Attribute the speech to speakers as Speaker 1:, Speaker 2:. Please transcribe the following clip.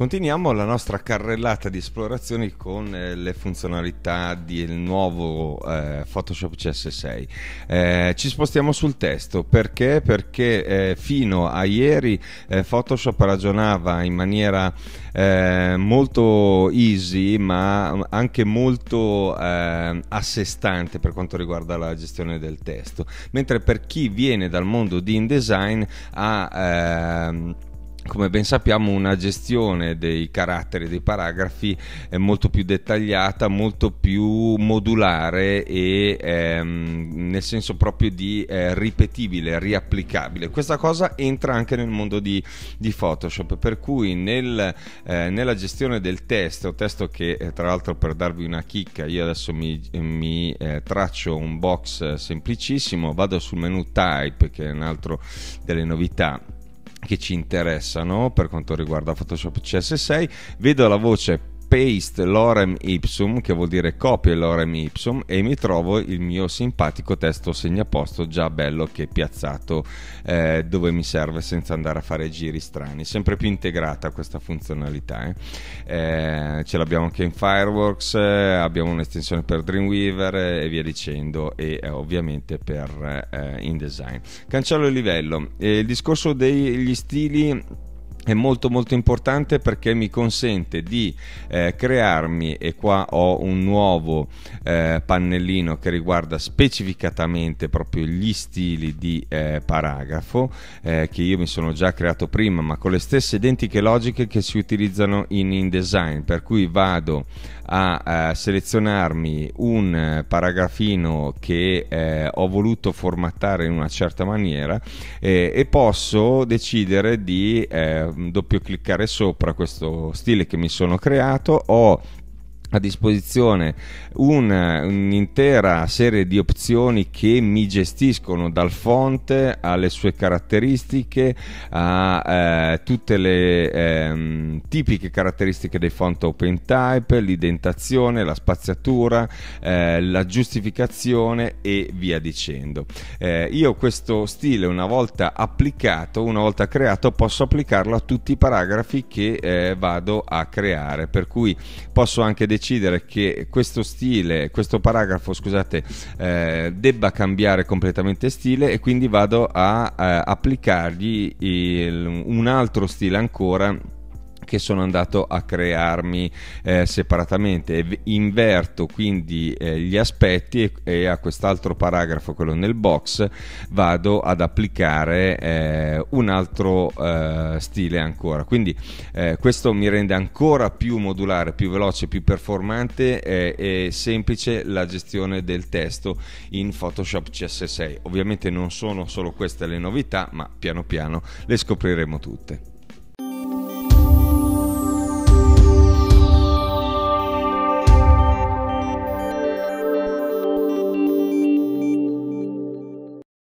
Speaker 1: Continuiamo la nostra carrellata di esplorazioni con eh, le funzionalità del nuovo eh, Photoshop CS6. Eh, ci spostiamo sul testo perché? Perché eh, fino a ieri eh, Photoshop ragionava in maniera eh, molto easy ma anche molto a sé stante per quanto riguarda la gestione del testo, mentre per chi viene dal mondo di InDesign ha ehm, come ben sappiamo una gestione dei caratteri dei paragrafi è eh, molto più dettagliata, molto più modulare e ehm, nel senso proprio di eh, ripetibile, riapplicabile. Questa cosa entra anche nel mondo di, di Photoshop, per cui nel, eh, nella gestione del testo, testo che eh, tra l'altro per darvi una chicca, io adesso mi, mi eh, traccio un box semplicissimo, vado sul menu type che è un altro delle novità che ci interessano per quanto riguarda Photoshop CS6 vedo la voce paste lorem ipsum, che vuol dire copio lorem ipsum, e mi trovo il mio simpatico testo segnaposto già bello che piazzato eh, dove mi serve senza andare a fare giri strani. Sempre più integrata questa funzionalità. Eh. Eh, ce l'abbiamo anche in Fireworks, eh, abbiamo un'estensione per Dreamweaver eh, e via dicendo, e eh, ovviamente per InDesign. Cancello il livello. il discorso degli stili è molto molto importante perché mi consente di eh, crearmi e qua ho un nuovo eh, pannellino che riguarda specificatamente proprio gli stili di eh, paragrafo eh, che io mi sono già creato prima ma con le stesse identiche logiche che si utilizzano in InDesign per cui vado a eh, selezionarmi un eh, paragrafino che ho voluto formattare in una certa maniera e posso decidere di ehm, Mm, doppio cliccare sopra questo stile che mi sono creato ho a disposizione un, un'intera serie di opzioni istruzioni che mi gestiscono dal fonte alle sue caratteristiche a eh, tutte le ehm, tipiche caratteristiche dei font open type, l'identazione, la spaziatura, eh, la giustificazione e via dicendo. Eh, io questo stile una volta applicato, una volta creato, posso applicarlo a tutti i paragrafi che eh, vado a creare, per cui posso anche decidere che questo stile, questo paragrafo, scusate, eh, eh, debba cambiare completamente stile e quindi vado a, a eh, applicargli il, un altro stile ancora che sono andato a crearmi eh, separatamente. Inverto quindi eh, gli aspetti e, e, a quest'altro paragrafo, quello nel box, vado ad applicare eh, un altro eh, stile ancora. Quindi eh, questo mi rende ancora più modulare, più veloce, più performante eh, e semplice la gestione del testo in Photoshop CS6. Ovviamente non sono solo queste le novità, ma piano piano le scopriremo tutte.